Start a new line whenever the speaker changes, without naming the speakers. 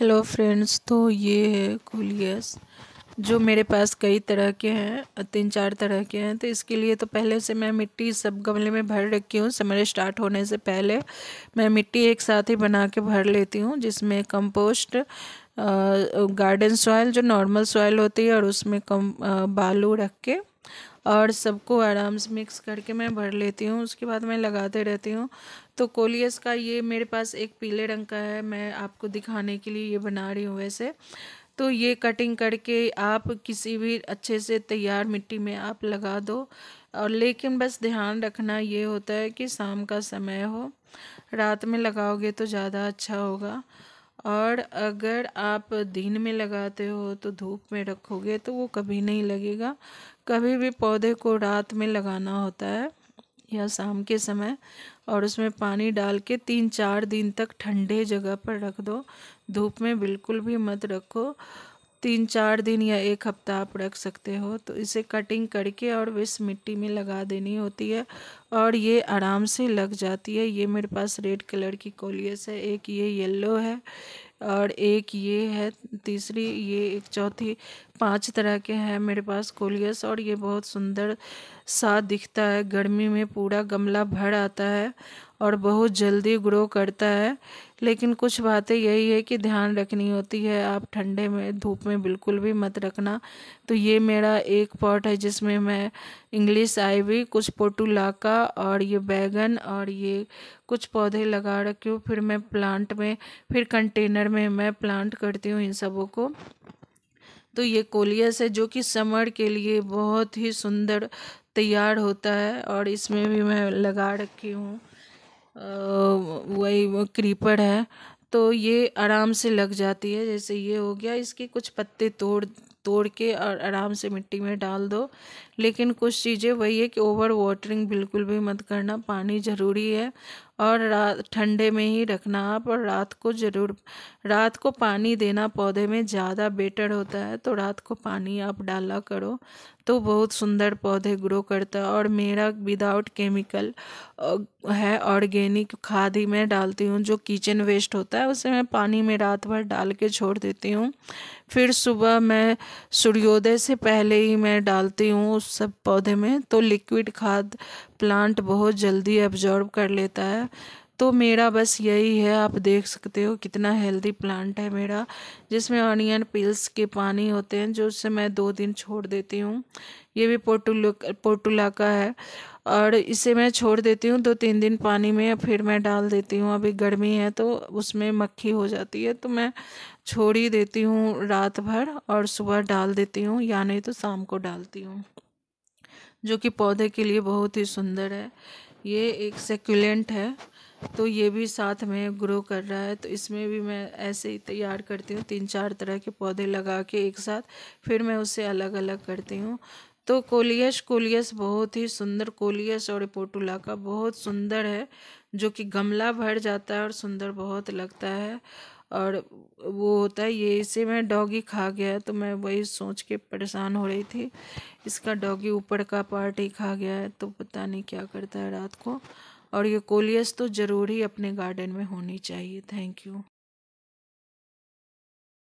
hello friends तो ये है कुलियस जो मेरे पास कई तरह के हैं तीन चार तरह के हैं तो इसके लिए तो पहले से मैं मिट्टी सब गमले में भर रखी हूँ समर स्टार्ट होने से पहले मैं मिट्टी एक साथ ही बना के भर लेती हूँ जिसमें कंपोस्ट गार्डन सॉइल जो नॉर्मल सॉइल होती है और उसमें कम बालू रख के और सबको आराम से मिक्स करके मैं भर लेती हूँ उसके बाद मैं लगाते रहती हूँ तो कोलियस का ये मेरे पास एक पीले रंग का है मैं आपको दिखाने के लिए ये बना रही हूँ वैसे तो ये कटिंग करके आप किसी भी अच्छे से तैयार मिट्टी में आप लगा दो और लेकिन बस ध्यान रखना ये होता है कि शाम का समय हो रात में लगाओगे तो ज़्यादा अच्छा होगा और अगर आप दिन में लगाते हो तो धूप में रखोगे तो वो कभी नहीं लगेगा कभी भी पौधे को रात में लगाना होता है या शाम के समय और उसमें पानी डाल के तीन चार दिन तक ठंडे जगह पर रख दो धूप में बिल्कुल भी मत रखो तीन चार दिन या एक हफ्ता आप रख सकते हो तो इसे कटिंग करके और विस मिट्टी में लगा देनी होती है और ये आराम से लग जाती है ये मेरे पास रेड कलर की कोलियस है एक ये येलो है और एक ये है तीसरी ये एक चौथी पांच तरह के हैं मेरे पास कोलियस और ये बहुत सुंदर सा दिखता है गर्मी में पूरा गमला भर आता है और बहुत जल्दी ग्रो करता है लेकिन कुछ बातें यही है कि ध्यान रखनी होती है आप ठंडे में धूप में बिल्कुल भी मत रखना तो ये मेरा एक पॉट है जिसमें मैं इंग्लिश आईवी कुछ पोटू लाका और ये बैगन और ये कुछ पौधे लगा रखी हूँ फिर मैं प्लांट में फिर कंटेनर में मैं प्लांट करती हूँ इन सबों को तो ये कोलियस है जो कि समर के लिए बहुत ही सुंदर तैयार होता है और इसमें भी मैं लगा रखी हूँ वही वो क्रीपर है तो ये आराम से लग जाती है जैसे ये हो गया इसके कुछ पत्ते तोड़ तोड़ के और आराम से मिट्टी में डाल दो लेकिन कुछ चीज़ें वही है कि ओवर वाटरिंग बिल्कुल भी मत करना पानी ज़रूरी है और रात ठंडे में ही रखना आप और रात को ज़रूर रात को पानी देना पौधे में ज़्यादा बेटर होता है तो रात को पानी आप डाला करो तो बहुत सुंदर पौधे ग्रो करता है और मेरा विदाउट केमिकल है ऑर्गेनिक खाद ही मैं डालती हूँ जो किचन वेस्ट होता है उसे मैं पानी में रात भर डाल के छोड़ देती हूँ फिर सुबह मैं सूर्योदय से पहले ही मैं डालती हूँ उस सब पौधे में तो लिक्विड खाद प्लांट बहुत जल्दी एब्जॉर्ब कर लेता है तो मेरा बस यही है आप देख सकते हो कितना हेल्दी प्लांट है मेरा जिसमें ऑनियन पिल्स के पानी होते हैं जो उससे मैं दो दिन छोड़ देती हूँ ये भी पोटुल पोटुला का है और इसे मैं छोड़ देती हूँ दो तीन दिन पानी में फिर मैं डाल देती हूँ अभी गर्मी है तो उसमें मक्खी हो जाती है तो मैं छोड़ ही देती हूँ रात भर और सुबह डाल देती हूँ या नहीं तो शाम को डालती हूँ जो कि पौधे के लिए बहुत ही सुंदर है ये एक सेक्यूलेंट है तो ये भी साथ में ग्रो कर रहा है तो इसमें भी मैं ऐसे ही तैयार करती हूँ तीन चार तरह के पौधे लगा के एक साथ फिर मैं उसे अलग अलग करती हूँ तो कोलियस कोलियस बहुत ही सुंदर कोलियस और पोटुला का बहुत सुंदर है जो कि गमला भर जाता है और सुंदर बहुत लगता है और वो होता है ये इसे मैं डॉगी खा गया तो मैं वही सोच के परेशान हो रही थी इसका डॉगी ऊपर का पार्ट ही खा गया है तो पता नहीं क्या करता है रात को और ये कोलियस तो ज़रूर ही अपने गार्डन में होनी चाहिए थैंक यू